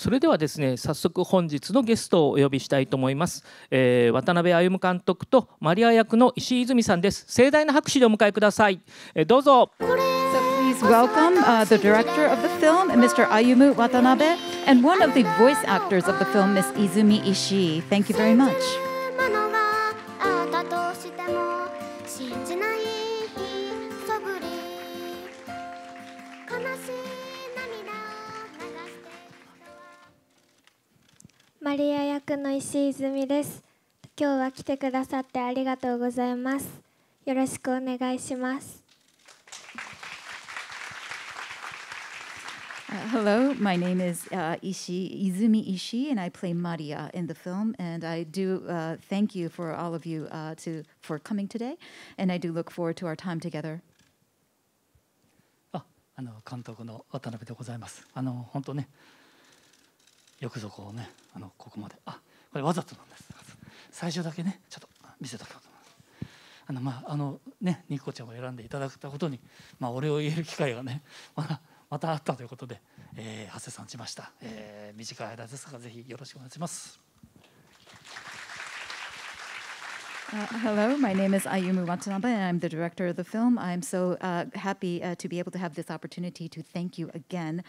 それではですね早速本日のゲストをお呼びしたいと思います、えー、渡辺歩監督とマリア役の石井泉さんです盛大な拍手でお迎えください、えー、どうぞ please welcome uh, the director of the film, Mr. Ayumu Watanabe, and one of the voice actors of the film, Ms. Izumi Ishii. Thank you very much. マリア役の石泉です今日は来てくださってありがとうございますよろしくお願いします Uh, hello, my name is uh, Ishii, z u m i Ishii, and I play Maria in the film. And I do uh, thank you for all of you uh, to for coming today, and I do look forward to our time together. あの監督の渡辺でございます。あの本当ね。よくぞこうねあのここまであこれわざとなんです最初だけねちょっと見せときますあのまああのねニッコちゃんを選んでいただいたことに、まあ、お礼を言える機会がね またまたあったということで、えー、長谷さん来ました、えー、短い間ですがぜひよろしくお願いします。Uh, hello, my name is Ayumu Watanabe, and I'm the director of the film. I'm so uh, happy uh, to be able to have this opportunity to thank you again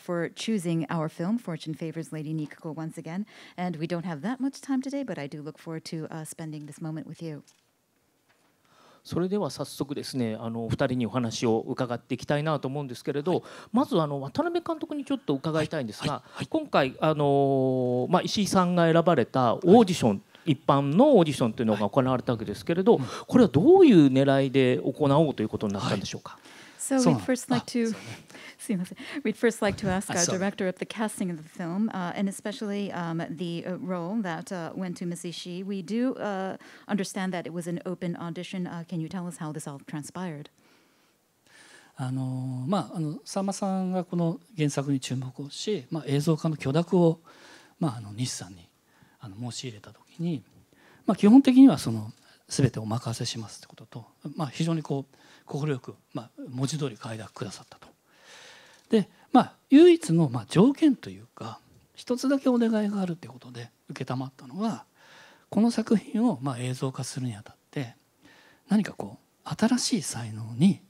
for choosing our film, Fortune Favors Lady Nikko, once again. And we don't have that much time today, but I do look forward to spending this moment with you. それでは早速ですねあのお二人にお話を伺っていきたいなと思うんですけれど、はい、まずあの渡辺監督にちょっと伺いたいんですが、はいはい、今回あの、まあ、石井さんが選ばれたオーディション一般のオーディションというのが行われたわけですけれど、これはどういう狙いで行おうということになったんでしょうか。So we'd first like to, we'd first like to ask our director of the casting of the film, uh, and especially um, the uh, role that uh, went to Miss Ishii. We do understand that it was an open audition. can you tell us how this all transpired? あのまあ、あのさんまさんがこの原作に注目をし、まあ、映像化の許諾を、まあ、あの西さんにあの申し入れた時に、まあ、基本的にはその全てお任せしますってことと、まあ、非常にこう快く、まあ、文字通り快諾くださったと。でまあ唯一のまあ条件というか一つだけお願いがあるってことで承ったのはこの作品をまあ映像化するにあたって何かこう新しい才能に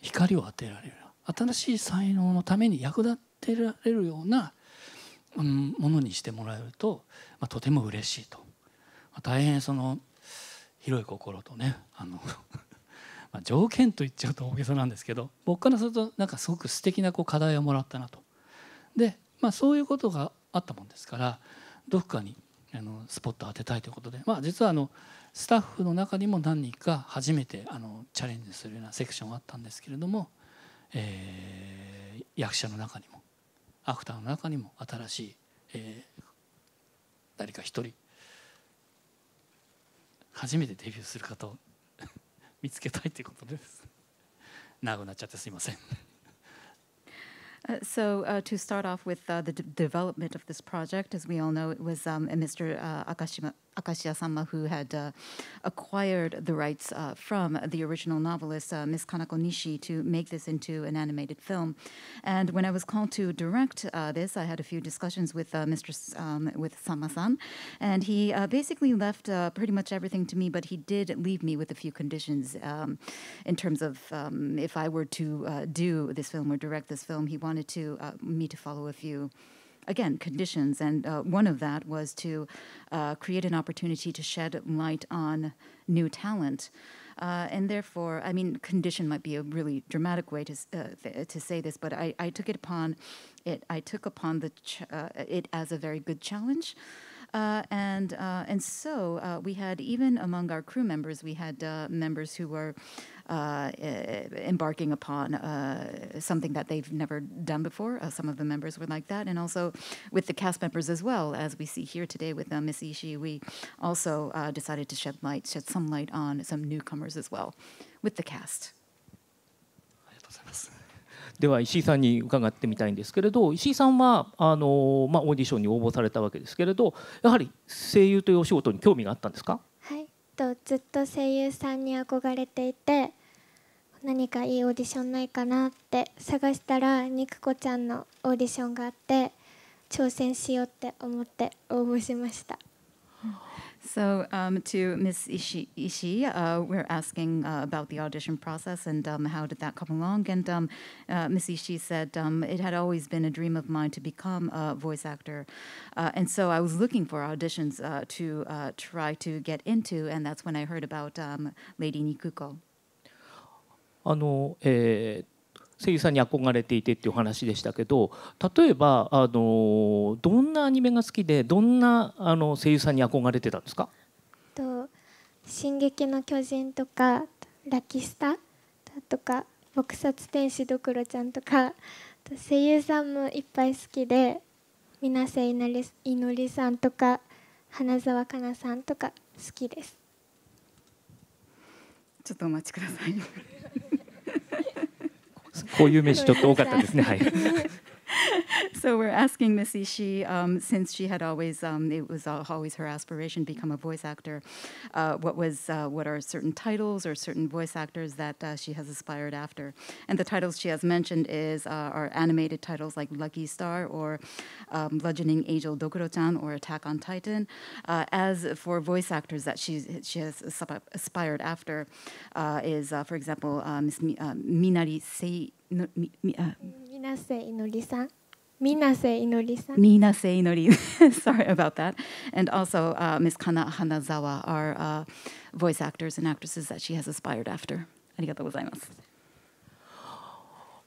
光を当てられる新しい才能のために役立てられるようなものにしてもらえると、まあ、とても嬉しいと、まあ、大変その広い心とねあの ま条件と言っちゃうと大げさなんですけど僕からするとなんかすごく素敵なこな課題をもらったなと。で、まあ、そういうことがあったもんですからどこかにあのスポット当てたいということで、まあ、実はあのスタッフの中にも何人か初めてあのチャレンジするようなセクションがあったんですけれども、えー、役者の中にもアフターの中にも新しい、えー、誰か一人初めてデビューする方を 見つけたいということです 長くなっちゃってすいません Uh, so uh, to start off with uh, the development of this project, as we all know, it was um, Mr. Uh, Akashima, Akashiya-sama who had uh, acquired the rights uh, from the original novelist Ms. Kanako Nishi to make this into an animated film. And when I was called to direct this, I had a few discussions with Mr. S um, with Sama-san, and he basically left pretty much everything to me, but he did leave me with a few conditions um, in terms of um, if I were to do this film or direct this film, he wanted wanted to uh, me to follow a few again conditions, and uh, one of that was to uh, create an opportunity to shed light on new talent. Uh, and therefore, I mean, condition might be a really dramatic way to uh, to say this, but I, I took it upon it. I took upon the uh, it as a very good challenge. Uh, and uh, and so uh, we had even among our crew members, we had uh, members who were uh, embarking upon uh, something that they've never done before. Uh, some of the members were like that, and also with the cast members as well, as we see here today with uh, Miss Ishii, we also uh, decided to shed light, shed some light on some newcomers as well with the cast. では石井さんに伺ってみたいんですけれど石井さんはあの、まあ、オーディションに応募されたわけですけれどやはり声優というお仕事に興味があったんですかとずっと声優さんに憧れていて何かいいオーディションないかなって探したら肉子ちゃんのオーディションがあって挑戦しようって思って応募しました。So um, to Ms. Ishii, Ishi, uh, we're asking uh, about the audition process and um, how did that come along? And um, uh, Ms. Ishii said, um, it had always been a dream of mine to become a voice actor. Uh, and so I was looking for auditions uh, to uh, try to get into, and that's when I heard about um, Lady Nikuko. あの、えー声優さんに憧れていてっていう話でしたけど例えばあのどんなアニメが好きでどんなあの声優さんに憧れてたんですかと「進撃の巨人」とか「ラキスタ」とか「撲殺天使ドクロちゃん」とか声優さんもいっぱい好きで水瀬いのりいのりさんとか花澤香菜さんとか好きです。ちょっとお待ちください。こういう名詞ちょっと多かったですね。はい。so we're asking Miss Ishii, um, since she had always, um, it was always her aspiration to become a voice actor, uh, what was, uh, what are certain titles or certain voice actors that uh, she has aspired after? And the titles she has mentioned is uh, are animated titles like Lucky Star or um, Bludgeoning Angel Dokuro-chan or Attack on Titan. Uh, as for voice actors that she she has aspired after, uh, is for example Miss Mi Minari Sei. No, mi, uh, Minase Inori-san. みなせいのりさん。みなせいのり。s o r r y about that. And also uh, Ms. Kana Hanazawa are uh, voice actors and actresses that she has aspired after. ありがとうございます。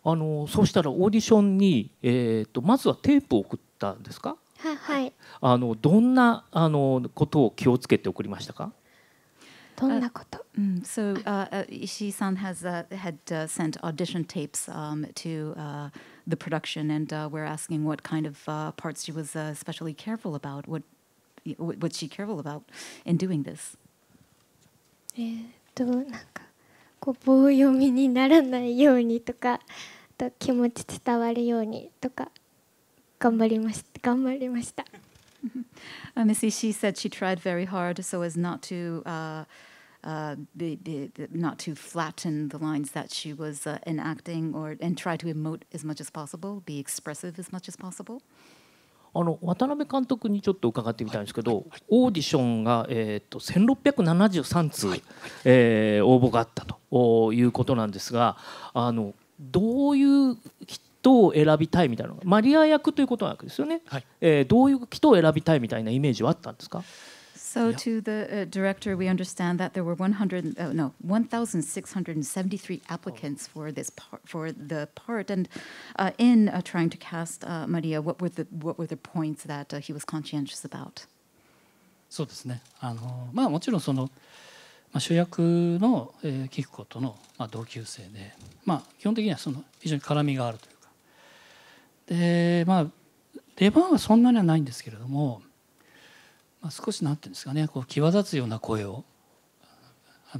あのそうしたらオーディションに、えーと、まずはテープを送ったんですかは、はい、あのどんなあのことを気をつけて送りましたかどんなこと、uh, mm, So、uh, i s h i i さ a has、uh, had、uh, sent audition tapes、um, to、uh, the production, and uh, we're asking what kind of uh, parts she was uh, especially careful about. What was she careful about in doing this? えっとなんかこう棒読みにならないようにとか、あと気持ち伝わるようにとか頑張りました頑張りました。uh, eh, Missy, she said she tried very hard so as not to. Uh, uh, the, the, the, not to flatten the lines that she was uh, enacting or, and try to emote as much as possible, be expressive as much as possible. あの渡辺監督にちょっと伺ってみたいんですけど、はいはい、オーディションが、えーと、と1673通、はい、えー、応募があったということなんですがあのどういう人を選びたいみたいなマリア役ということなわけですよね、はい、えー、どういう人を選びたいみたいなイメージはあったんですか So, yep. to the uh, director, we understand that there were 100, uh, no, 1,673 applicants oh. for this par- for the part, and uh, in trying to cast Maria, what were the what were the points that he was conscientious about? そうですね。あのまあもちろんそのまあ主役の、えー、キクコとのまあ同級生で、まあ基本的にはその非常に絡みがあるというか、でまあ出番はそんなにはないんですけれども。まあ、少し何てうんですかねこう際立つような声を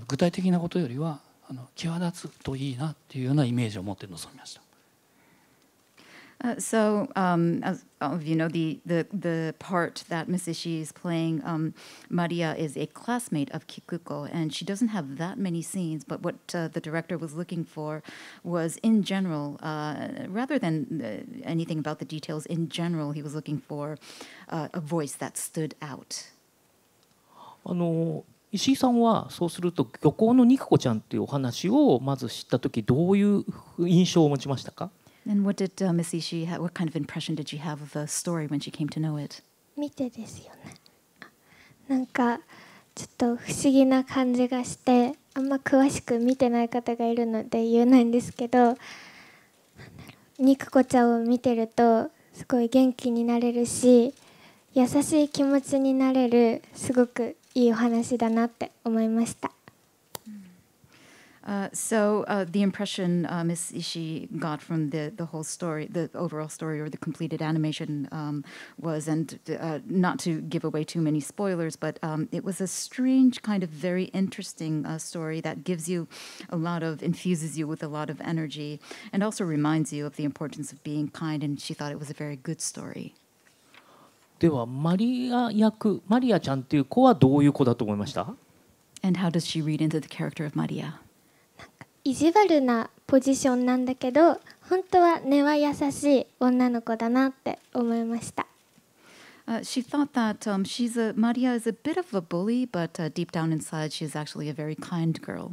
具体的なことよりはあの際立つといいなっていうようなイメージを持って臨みました。Uh, so, um, as all of you know, the, the, the part that Miss Ishii is playing, um, Maria is a classmate of Kikuko, and she doesn't have that many scenes, but what uh, the director was looking for was, in general, uh, rather than uh, anything about the details, in general, he was looking for uh, a voice that stood out. あの石井さんはそうすると漁港の肉子ちゃんっていうお話をまず知った時どういう印象を持ちましたか And what did uh, Miss y s h e h a v What kind of impression did she have of the story when she came to know it? 見てですよね。なんかちょっと不思議な感じがして、あんま詳しく見てない方がいるので言えないんですけど、肉子ちゃんを見てるとすごい元気になれるし、優しい気持ちになれるすごくいいお話だなって思いました。Uh, so uh, the impression uh, Ms. Ishii got from the, the whole story, the overall story or the completed animation um, was, and uh, not to give away too many spoilers, but um, it was a strange kind of very interesting uh, story that gives you a lot of, infuses you with a lot of energy and also reminds you of the importance of being kind. And she thought it was a very good story. And how does she read into the character of Maria? 意地悪なポジションなんだけど本当は根は優しい女の子だなって思いました。Uh, she thought that um, she's a, Maria is a bit of a bully, but uh, deep down inside, she's actually a very kind girl.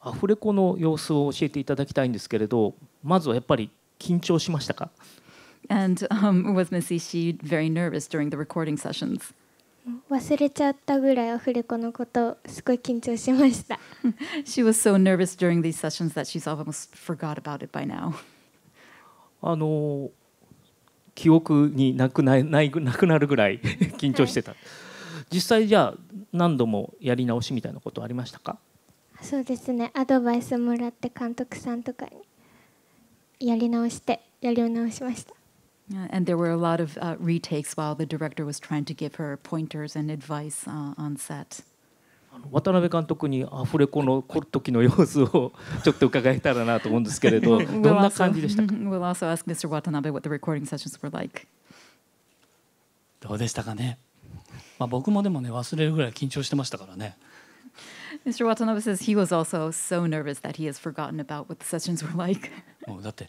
アフレコの様子を教えていただきたいんですけれど、まずはやっぱり緊張しましたか And、um, was Missy, she very nervous during the recording sessions. 忘れちゃったぐらいアフレコのことすごい緊張しました。she was so nervous during these sessions that she's almost forgot about it by now. あの記憶になくないないなくなるぐらい 緊張してた。はい、実際じゃあ何度もやり直しみたいなことありましたか？そうですね。アドバイスもらって監督さんとかにやり直してやり直しました。And there were a lot of uh, retakes while the director was trying to give her pointers and advice uh, on set. 渡辺監督にアフレコの時の様子をちょっと伺えたらなと思うんですけれど、どんな感じでしたか we'll also ask Mr. Watanabe what the recording sessions were like. どうでしたかね、まあ、僕もでもね忘れるぐらい緊張してましたからね。Mr. Watanabe says he was also so nervous that he has forgotten about what the sessions were like. もうだって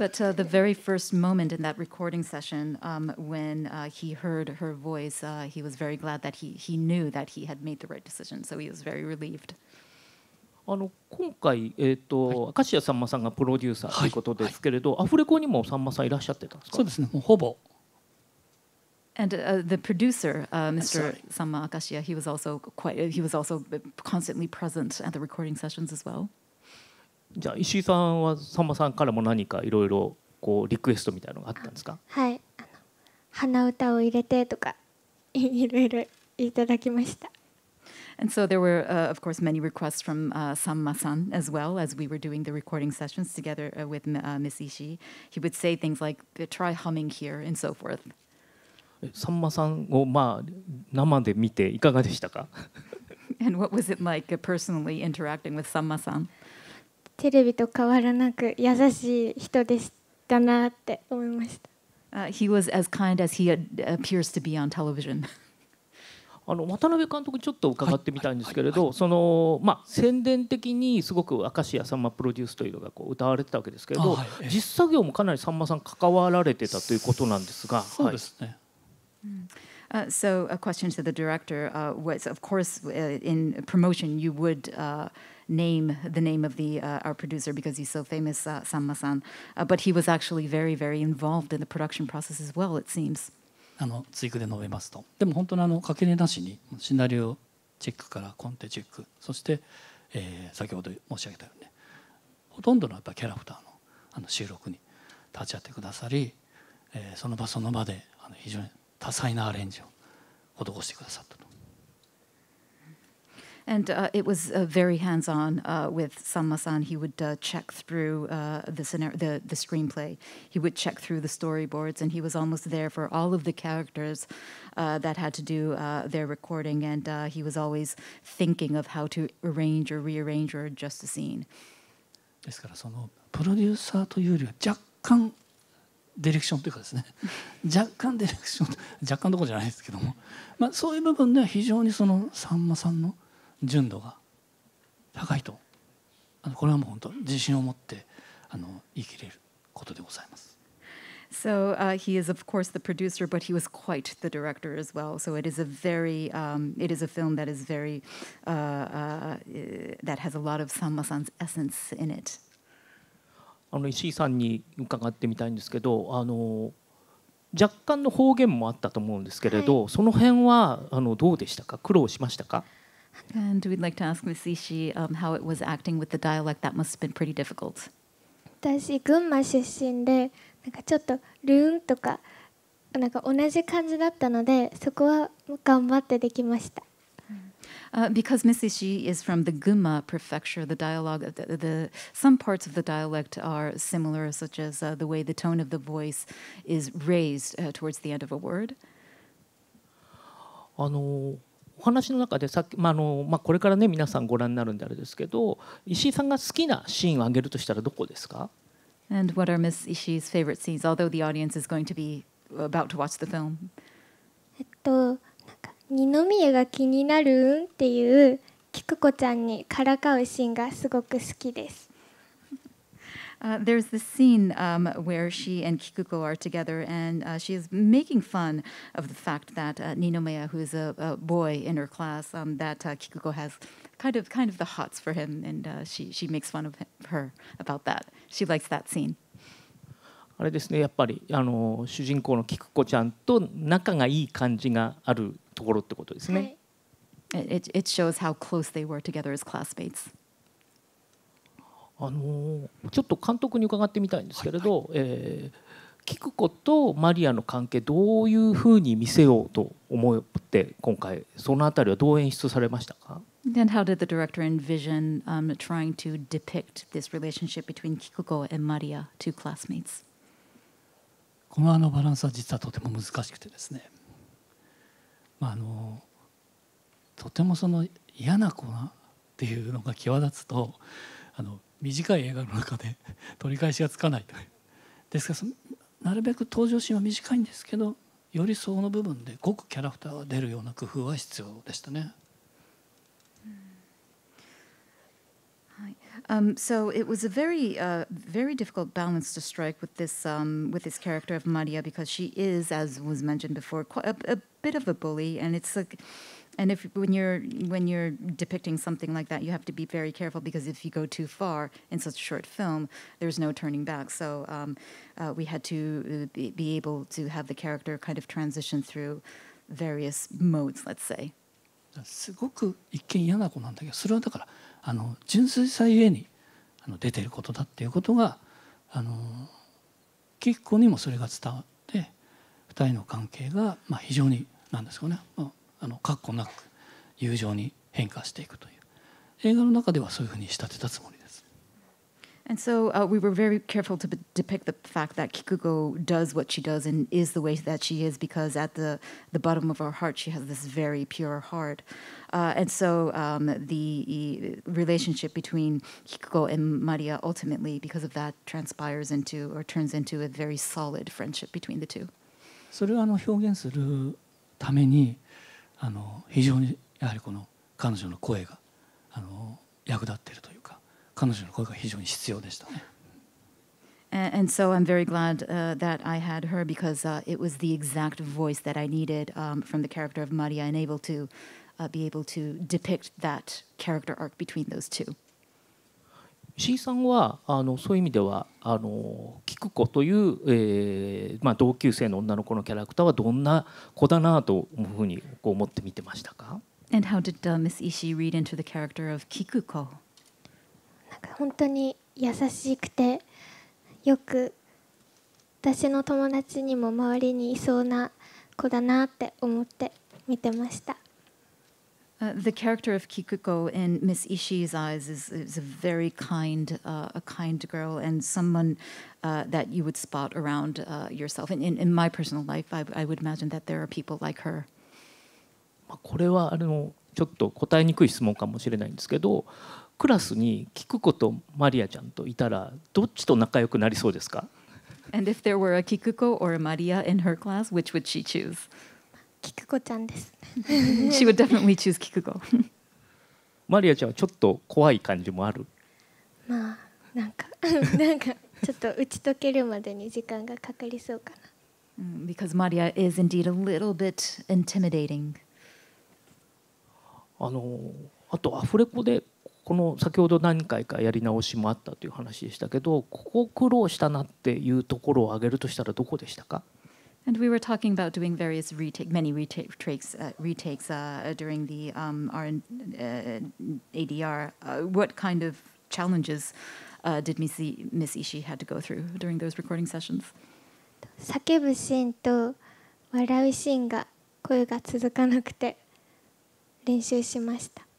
But uh, the very first moment in that recording session, um, when uh, he heard her voice, uh, he was very glad that he, he knew that he had made the right decision. So he was very relieved. あの今回、えーとはい、明石家さんまさんがプロデューサーということですけれど、はいはい、アフレコにもさんまさんいらっしゃってたんですかそうですね、もうほぼ And uh, the producer, uh, Mr. Sanma Akashiya, he was also quite he was also constantly present at the recording sessions as well. じゃあ石井さんはさんまさんからも何かいろいろこうリクエストみたいのがあったんですかはいあの鼻歌を入れてとかいろいろいただきました And so there were, uh, of course, many requests from uh, Samma-san as well as we were doing the recording sessions together uh, with uh, Miss Ishii. He would say things like, "Try humming here" and so forth. さんまさんをまあ生で見ていかがでしたか And what was it like personally interacting with Samma-san? テレビと変わらなく優しい人でしたなって思いました。Uh, he was as kind as he appears to be on television. あの渡辺監督ちょっと伺ってみたいんですけれど、そのまあ宣伝的にすごく明石家さんまプロデュースというのがこう歌われてたわけですけれど、実作業もかなりさんまさん関わられてたということなんですが、そうですね。はい Uh, so, a question to the director uh, was, of course, uh, in promotion, you would uh, name the name of the uh, our producer because he's so famous, uh, Sanma-san. Uh, but he was actually very, very involved in the production process as well, it seems. あの追加で述べますとでも本当にあの掛け値なしにシナリオチェックからコンテチェックそして、えー、先ほど申し上げたように、ね、ほとんどのやっぱキャラクターのあの収録に立ち会ってくださり、えー、その場その場であの非常に多彩なアレンジを施してくださったと And uh, it was uh, very hands-on uh, with Sanma-san. He would uh, check through uh, the, scenario, the, the screenplay. He would check through the storyboards, and he was almost there for all of the characters uh, that had to do their recording. And he was always thinking of how to arrange or rearrange or adjust a scene. ですからそのプロデューサーというよりは若干ディレクションというかですね若干ディレクション若干どころじゃないですけども、まあ、そういう部分では非常にそのさんまさんの。純度が高いとあのこれはもう本当自信を持ってあの言い切れることでございます。So uh, he is, of course, the producer, but he was quite the director as well. So it is a very, um, it is a film that is very, uh, uh, that has a lot of Sanma-san's essence in it. あの石井さんに伺ってみたいんですけど、あの若干の方言もあったと思うんですけれど、はい、その辺はあのどうでしたか？苦労しましたか？And we'd like to ask Ms. Ishii um, how it was acting with the dialect. That must have been pretty difficult. i uh, because Miss Ishii is from the Guma prefecture, the dialogue, the, the, some parts of the dialect are similar, such as uh, the way the tone of the voice is raised uh, towards the end of a word. あのーお話の中でさっき、まあのまあ、これからね皆さんご覧になるんであれですけど石井さんが好きなシーンを挙げるとしたらどこですか And what are Miss Ishii's favorite scenes, although the audience is going to be about to watch the film? えっと、なんか二宮が気になるっていう菊子ちゃんにからかうシーンがすごく好きです。Uh, there's this scene um, where she and Kikuko are together, and uh, she is making fun of the fact that uh, Ninomea, who is a, a, boy in her class, um, that uh, Kikuko has kind of kind of the hots for him, and uh, she she makes fun of him, her about that. She likes that scene. あれですねやっぱりあの主人公のキクコちゃんと仲がいい感じがあるところってことですね。はい、it, it shows how close they were together as classmates. あのー、ちょっと監督に伺ってみたいんですけれど、はいはい、えー、キクコとマリアの関係どういうふうに見せようと思って今回そのあたりはどう演出されましたか n how did the director envision um, trying to depict this relationship between Kikuko and Maria, two classmates? このあのバランスは実はとても難しくてですね、まあ、あのとてもその嫌な子なっていうのが際立つとあの短い映画の中で取り返しがつかないというですからなるべく登場シーンは短いんですけどよりその部分でごくキャラクターが出るような工夫は必要でしたね。Um, so it was a very, uh, very difficult balance to strike with this, um, with this character of Maria because she is, as was mentioned before, quite a, a bit of a bully, and it's like And if when you're when you're depicting something like that, you have to be very careful because if you go too far in such a short film, there's no turning back. So um, uh, we had to be, be able to have the character kind of transition through various modes, let's say. すごく一見嫌な子なんだけどそれはだからあの純粋さゆえにあの出てることだっていうことがあの結構にもそれが伝わって二人の関係が、まあ、非常になんですよね、まあ、あの括弧なく友情に変化していくという映画の中ではそういうふうに仕立てたつもりです。And so uh, we were very careful to depict the fact that Kikuko does what she does and is the way that she is because at the, the bottom of her heart, she has this very pure heart. Uh, and so um, the relationship between Kikuko and Maria ultimately, because of that, transpires into or turns into a very solid friendship between the two. それをあの表現するためにあの非常にやはりこの彼女の声があの役立っているというか彼女の声が非常に必要でしたね。And so I'm very glad uh, that I had her because uh, it was the exact voice that I needed um, from the character of Maria and able to uh, be able to depict that character arc between those two. C さんはあのそういう意味ではあの菊子という、えーまあ、同級生の女の子のキャラクターはどんな子だなとうふうにこう思って見てましたか And how did、uh, Miss i s h i read into the character of Kikuko? なんか本当に優しくてよく私の友達にも周りにいそうな子だなって思って見てました。u the character of Kikuko in Miss Ishii's eyes is, is a very kind, uh, a kind girl, and someone uh, that you would spot around yourself. And in, in, my personal life, I, I, would imagine that there are people like her. これはあのちょっと答えにくい質問かもしれないんですけど、クラスにキクコとマリアちゃんといたらどっちと仲良くなりそうですか？And if there were a Kikuko or a Maria in her class, which would she choose? 菊子ちゃんです。She would definitely choose マリアちゃんはちょっと怖い感じもある。まあなんか なんかちょっと打ち解けるまでに時間がかかりそうかな。Because Maria is indeed a little bit intimidating. あのあとアフレコでこの先ほど何回かやり直しもあったという話でしたけどここ苦労したなっていうところを挙げるとしたらどこでしたか And we were talking about doing various retake, many retake, uh, retakes uh, uh, during the um, ADR. Uh, uh, what kind of challenges did Miss, Miss Ishii had to go through during those recording sessions? 叫ぶシーンと笑うシーンが声が続かなくて練習しました。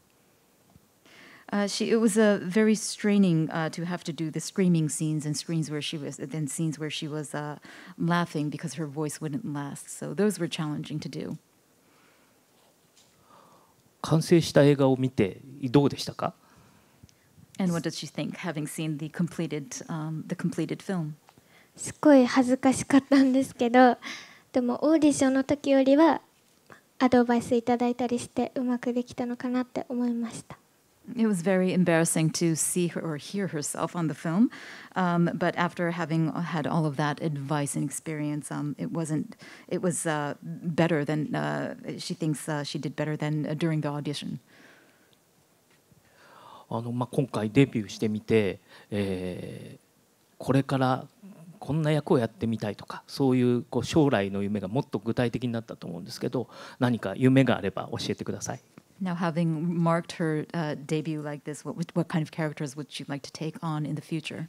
Uh, she it was a very straining uh, to have to do the screaming scenes and screens where she was then scenes where she was uh, laughing because her voice wouldn't last. So those were challenging to do. 完成した映画を見てどうでしたか And what did she think having seen the completed,、um, the completed film? すごい恥ずかしかったんですけどでもオーディションの時よりはアドバイスいただいたりしてうまくできたのかなって思いました。It was very embarrassing to see her or hear herself on the film. Um, but after having had all of that advice and experience, um, it wasn't. It was uh, better than uh, she thinks uh, she did better than uh, during the audition. あのまあ、今回デビューしてみて、えー、これからこんな役をやってみたいとかそういうこう将来の夢がもっと具体的になったと思うんですけど何か夢があれば教えてください。now, having marked her uh, debut like this, what, what kind of characters would you like to take on in the future?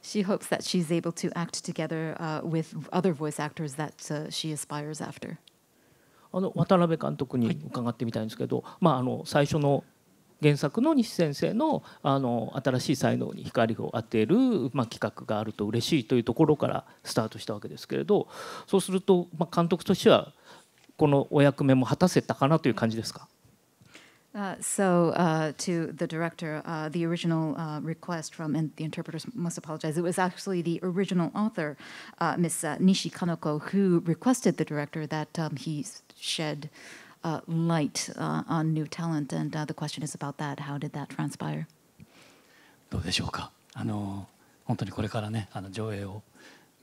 She hopes that she's able to act together uh, with other voice actors that uh, she aspires after. あの渡辺監督に伺ってみたいんですけど、はい、まああの最初の原作の西先生のあの新しい才能に光を当てる、まあ、企画があると嬉しいというところからスタートしたわけですけれどそうすると、まあ、監督としてはこのお役目も果たせたかなという感じですか Uh, so uh, to the director, uh, the original request from, and the interpreters must apologize, it was actually the original author, Miss Nishi Kanoko, who requested the director that um, he shed uh, light uh, on new talent, and uh, the question is about that. How did that transpire? どうでしょうか。あの本当にこれからね、あの上映を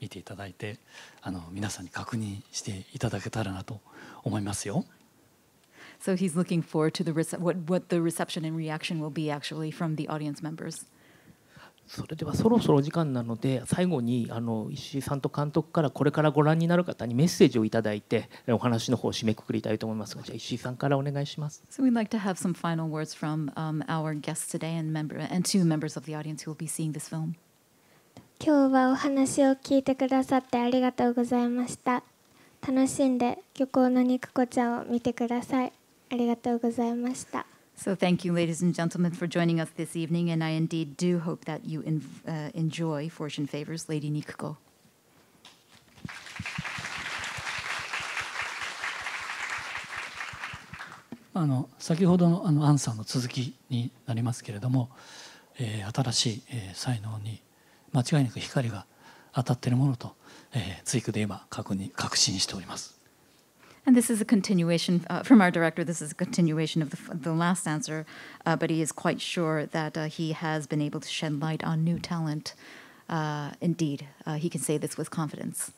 見ていただいて、あの皆さんに確認していただけたらなと思いますよ。So he's looking forward to the what what the reception and reaction will be actually from the audience members. それではそろそろ時間なので最後にあの石井さんと監督からこれからご覧になる方にメッセージをいただいてお話の方を締めくくりたいと思いますじゃ石井さんからお願いします。So we'd like to have some final words from、um, our guests today and, member, and two members of the audience who will be seeing this film. 今日はお話を聞いてくださってありがとうございました。楽しんで漁港の肉子ちゃんを見てください。ありがとうございました。So, thank you, ladies and gentlemen, for joining us this evening, and I indeed do hope that you in, uh, enjoy Fortune Favors, Lady n i k k o あの先ほどのあのアンさんの続きになりますけれども、えー、新しい、えー、才能に間違いなく光が当たっているものと、えー、追句で今確認確信しております。And this is a continuation uh, from our director. This is a continuation of the, the last answer, uh, but he is quite sure that uh, he has been able to shed light on new talent. Uh, indeed, uh, he can say this with confidence.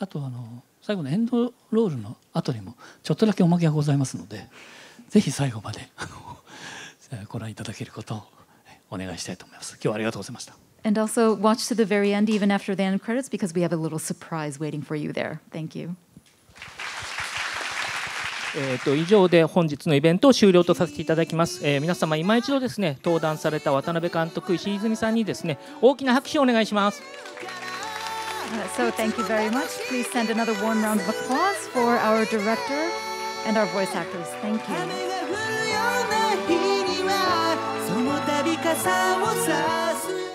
After also watch to the very end, even after the end credits, because we have a little surprise waiting for you there. Thank you. えーと、と以上で本日のイベントを終了とさせていただきます、えー、皆様今一度ですね登壇された渡辺監督石泉さんにですね大きな拍手をお願いします So thank you very much. Please send another warm round of applause for our director and our voice actors. Thank you.